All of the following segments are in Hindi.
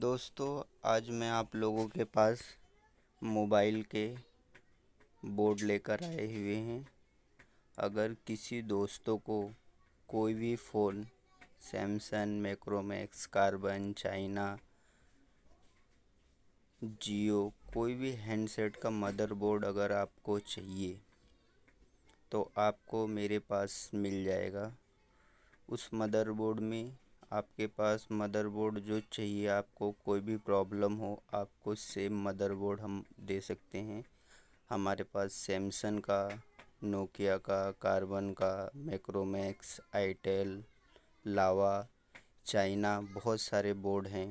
दोस्तों आज मैं आप लोगों के पास मोबाइल के बोर्ड लेकर आए हुए हैं अगर किसी दोस्तों को कोई भी phone Samsung Micromax Karbonn China Jio कोई भी हैंडसेट का मदरबोर्ड अगर आपको चाहिए तो आपको मेरे पास मिल जाएगा उस मदरबोर्ड में आपके पास मदरबोर्ड जो चाहिए आपको कोई भी प्रॉब्लम हो आपको सेम मदरबोर्ड हम दे सकते हैं हमारे पास सैमसंग का नोकिया का कार्बन का मैक्रोमैक्स आईटेल लावा चाइना बहुत सारे बोर्ड हैं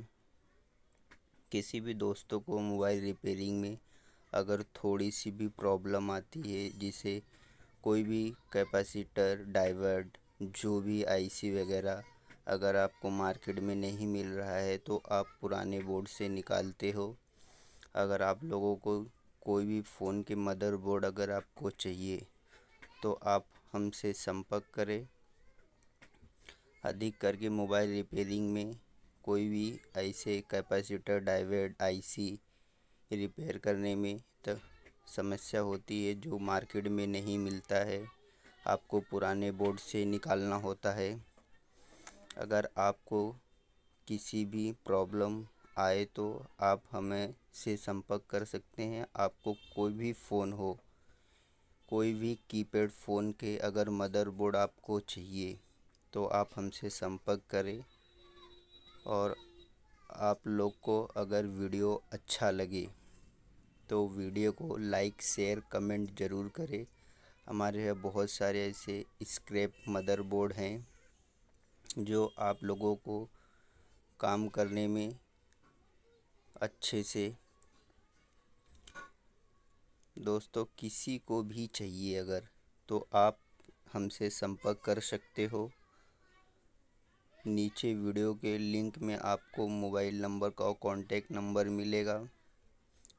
किसी भी दोस्तों को मोबाइल रिपेयरिंग में अगर थोड़ी सी भी प्रॉब्लम आती है जिसे कोई भी कैपेसिटर डाइवर्ट जो भी आईसी वगैरह अगर आपको मार्केट में नहीं मिल रहा है तो आप पुराने बोर्ड से निकालते हो अगर आप लोगों को कोई भी फ़ोन के मदरबोर्ड अगर आपको चाहिए तो आप हमसे संपर्क करें अधिक करके मोबाइल रिपेयरिंग में कोई भी ऐसे कैपेसिटर डाइवेड आईसी रिपेयर करने में तो समस्या होती है जो मार्केट में नहीं मिलता है आपको पुराने बोर्ड से निकालना होता है अगर आपको किसी भी प्रॉब्लम आए तो आप हमें से संपर्क कर सकते हैं आपको कोई भी फ़ोन हो कोई भी कीपैड फ़ोन के अगर मदरबोर्ड आपको चाहिए तो आप हमसे संपर्क करें और आप लोग को अगर वीडियो अच्छा लगे तो वीडियो को लाइक शेयर कमेंट ज़रूर करें हमारे यहाँ बहुत सारे ऐसे स्क्रैप मदरबोर्ड हैं जो आप लोगों को काम करने में अच्छे से दोस्तों किसी को भी चाहिए अगर तो आप हमसे संपर्क कर सकते हो नीचे वीडियो के लिंक में आपको मोबाइल नंबर का और कॉन्टेक्ट नंबर मिलेगा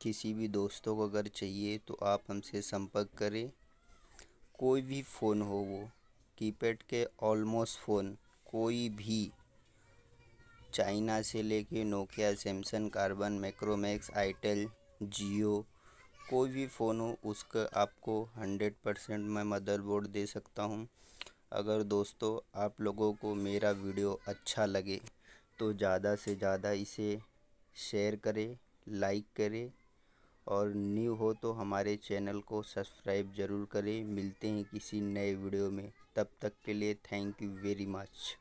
किसी भी दोस्तों को अगर चाहिए तो आप हमसे संपर्क करें कोई भी फ़ोन हो वो कीपैड के ऑलमोस्ट फ़ोन कोई भी चाइना से लेके Nokia Samsung Karbonn Micromax itel Jio कोई भी फ़ोन हो उसका आपको हंड्रेड परसेंट मैं मदरबोर्ड दे सकता हूँ अगर दोस्तों आप लोगों को मेरा वीडियो अच्छा लगे तो ज़्यादा से ज़्यादा इसे शेयर करें लाइक करें और न्यू हो तो हमारे चैनल को सब्सक्राइब ज़रूर करें मिलते हैं किसी नए वीडियो में तब तक के लिए थैंक यू वेरी मच